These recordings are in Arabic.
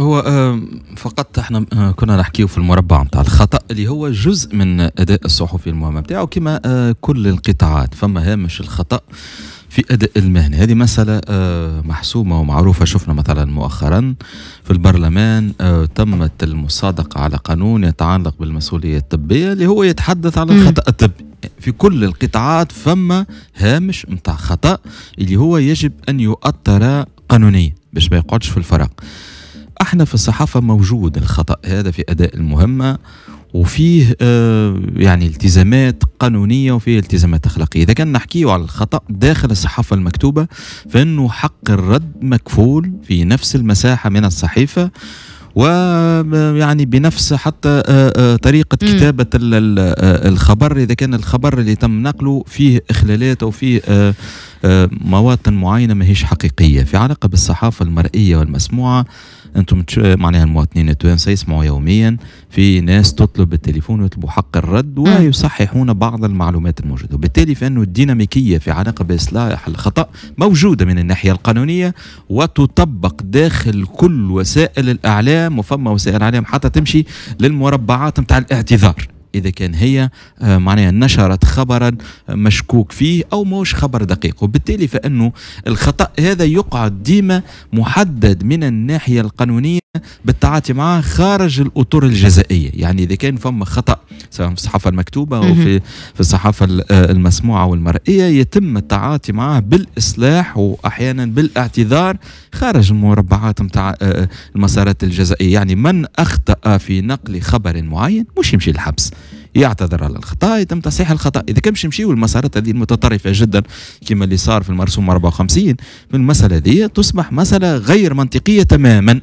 هو آه، فقط احنا آه، كنا نحكيه في المربع نتاع الخطا اللي هو جزء من اداء الصحفي المهمه نتاعو كما آه، كل القطاعات فما هامش الخطا في اداء المهنه هذه مساله محسومه ومعروفه شفنا مثلا مؤخرا في البرلمان تمت المصادقه على قانون يتعلق بالمسؤوليه الطبيه اللي هو يتحدث على الخطا الطبي في كل القطاعات فما هامش نتاع خطا اللي هو يجب ان يؤطر قانونيا باش ما يقعدش في الفراغ احنا في الصحافة موجود الخطأ هذا في أداء المهمة وفيه آه يعني التزامات قانونية وفيه التزامات أخلاقية إذا كان نحكيه على الخطأ داخل الصحافة المكتوبة فإنه حق الرد مكفول في نفس المساحة من الصحيفة ويعني آه، بنفس حتى آه، آه، طريقة كتابة الخبر إذا كان الخبر اللي تم نقله فيه إخلالات أو فيه آه، مواطن معينه ماهيش حقيقيه في علاقه بالصحافه المرئيه والمسموعه انتم آه، معناها المواطنين التوانسه يسمعوا يوميا في ناس تطلب التليفون ويطلبوا حق الرد ويصححون بعض المعلومات الموجوده وبالتالي فانه الديناميكيه في علاقه باصلاح الخطا موجوده من الناحيه القانونيه وتطبق داخل كل وسائل الاعلام وفما وسائل الاعلام حتى تمشي للمربعات نتاع الاعتذار اذا كان هي آه، معناها نشرت خبرا مشكوك فيه او موش خبر دقيق وبالتالي فانه الخطا هذا يقعد ديما محدد من الناحيه القانونيه بالتعاطي معه خارج الاطر الجزائيه يعني اذا كان فما خطا سواء في الصحافه المكتوبه او في في الصحافه آه، المسموعه والمرئيه يتم التعاطي معه بالاصلاح واحيانا بالاعتذار خارج المربعات نتاع آه، المسارات الجزائيه يعني من اخطا في نقل خبر معين مش يمشي الحبس يعتذر على الخطا يتم تصحيح الخطا اذا كان باش نمشيو المسارات هذه المتطرفه جدا كما اللي صار في المرسوم 54 من المساله هذه تصبح مساله غير منطقيه تماما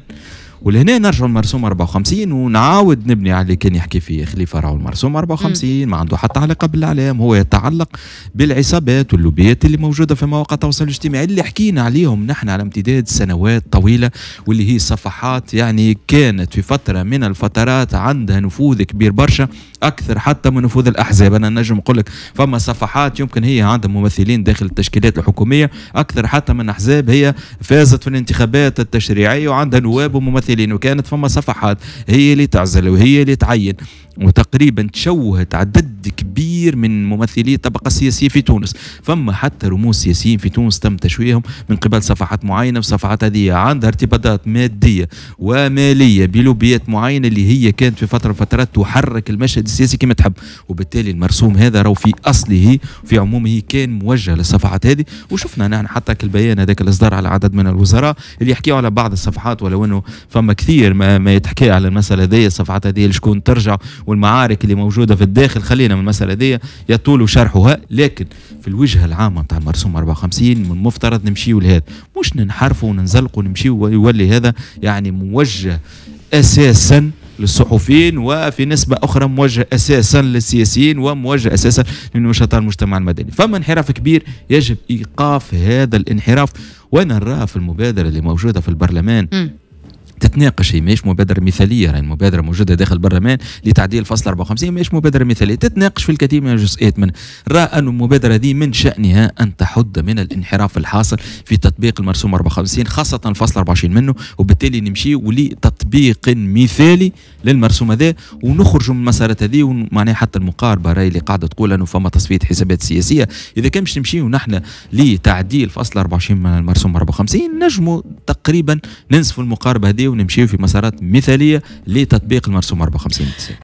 ولهنا نرجع لمرسوم 54 ونعاود نبني على اللي كان يحكي فيه خليفه راهو المرسوم 54 ما عنده حتى علاقه بالاعلام هو يتعلق بالعصابات واللوبيات اللي موجوده في مواقع التواصل الاجتماعي اللي حكينا عليهم نحن على امتداد سنوات طويله واللي هي صفحات يعني كانت في فتره من الفترات عندها نفوذ كبير برشا اكثر حتى من نفوذ الاحزاب انا نجم نقول لك فما صفحات يمكن هي عندها ممثلين داخل التشكيلات الحكوميه اكثر حتى من احزاب هي فازت في الانتخابات التشريعيه وعندها نواب وممثلين لانه وكانت فما صفحات هي اللي تعزل وهي اللي تعين وتقريبا تشوهت عدد كبير كبير من ممثلي الطبقه السياسيه في تونس فما حتى رموز سياسيين في تونس تم تشويههم من قبل صفحات معينه وصفحات هذه عندها ارتباطات ماديه وماليه بلوبيات معينه اللي هي كانت في فتره فترات تحرك المشهد السياسي كما تحب وبالتالي المرسوم هذا راهو في اصله في عمومه كان موجه للصفحات هذه وشفنا نحن حتى البيان هذاك الاصدار على عدد من الوزراء اللي يحكيوا على بعض الصفحات ولو انه فما كثير ما, ما يتحكي على المساله هذه الصفحات هذه شكون ترجع والمعارك اللي موجوده في الداخل خلينا من المساله هذه هذه يطول شرحها لكن في الوجهه العامه نتاع المرسوم 54 من المفترض نمشيو لهذا مش ننحرفوا وننزلقوا ونمشيو ويولي هذا يعني موجه اساسا للصحفيين وفي نسبة أخرى موجه أساسا للسياسيين وموجه أساسا لنشطاء المجتمع المدني فما انحراف كبير يجب إيقاف هذا الانحراف وأنا نراه في المبادرة اللي موجودة في البرلمان م. تتناقش هي ماهيش مبادره مثاليه يعني مبادره موجوده داخل البرلمان لتعديل فصل 54 ماهيش مبادره مثاليه تتناقش في الكثير من الجزئيات منها راى ان المبادره دي من شانها ان تحد من الانحراف الحاصل في تطبيق المرسوم 54 خاصه الفصل 24 منه وبالتالي نمشي لتطبيق مثالي للمرسوم هذا ونخرج من المسارات هذه ومعناها حتى المقاربه راي اللي قاعده تقول انه فما تصفيه حسابات سياسيه اذا كان باش نمشيو نحن لتعديل فصل 24 من المرسوم 54 نجموا تقريبا ننسفوا المقاربه هذه ونمشيو في مسارات مثاليه لتطبيق المرسوم 54 90